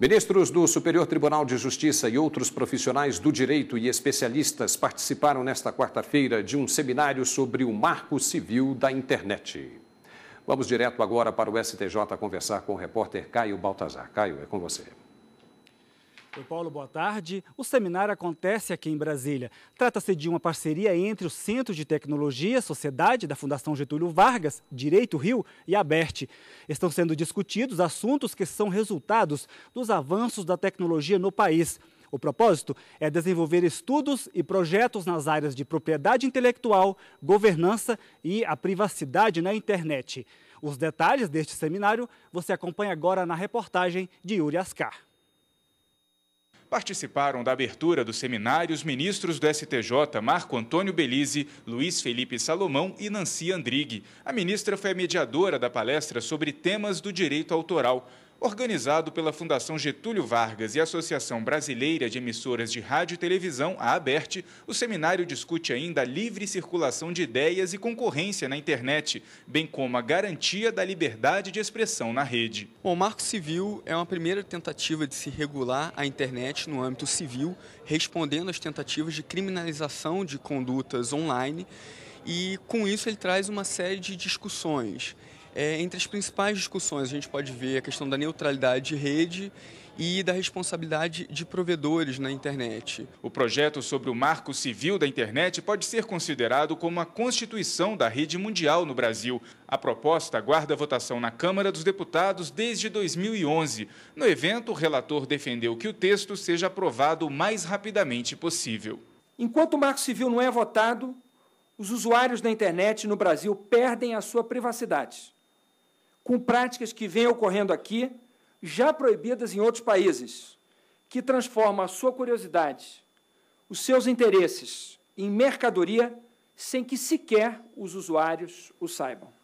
Ministros do Superior Tribunal de Justiça e outros profissionais do direito e especialistas participaram nesta quarta-feira de um seminário sobre o Marco Civil da Internet. Vamos direto agora para o STJ conversar com o repórter Caio Baltazar. Caio, é com você. Oi, Paulo, boa tarde. O seminário acontece aqui em Brasília. Trata-se de uma parceria entre o Centro de Tecnologia, Sociedade da Fundação Getúlio Vargas, Direito Rio e Aberte. Estão sendo discutidos assuntos que são resultados dos avanços da tecnologia no país. O propósito é desenvolver estudos e projetos nas áreas de propriedade intelectual, governança e a privacidade na internet. Os detalhes deste seminário você acompanha agora na reportagem de Yuri Ascar. Participaram da abertura do seminário os ministros do STJ Marco Antônio Belize, Luiz Felipe Salomão e Nancy Andrigue. A ministra foi a mediadora da palestra sobre temas do direito autoral organizado pela Fundação Getúlio Vargas e Associação Brasileira de Emissoras de Rádio e Televisão, a Aberte, o seminário discute ainda a livre circulação de ideias e concorrência na internet, bem como a garantia da liberdade de expressão na rede. Bom, o Marco Civil é uma primeira tentativa de se regular a internet no âmbito civil, respondendo às tentativas de criminalização de condutas online. E com isso ele traz uma série de discussões é, entre as principais discussões, a gente pode ver a questão da neutralidade de rede e da responsabilidade de provedores na internet. O projeto sobre o Marco Civil da Internet pode ser considerado como a constituição da rede mundial no Brasil. A proposta aguarda votação na Câmara dos Deputados desde 2011. No evento, o relator defendeu que o texto seja aprovado o mais rapidamente possível. Enquanto o Marco Civil não é votado, os usuários da internet no Brasil perdem a sua privacidade com práticas que vêm ocorrendo aqui, já proibidas em outros países, que transforma a sua curiosidade, os seus interesses em mercadoria sem que sequer os usuários o saibam.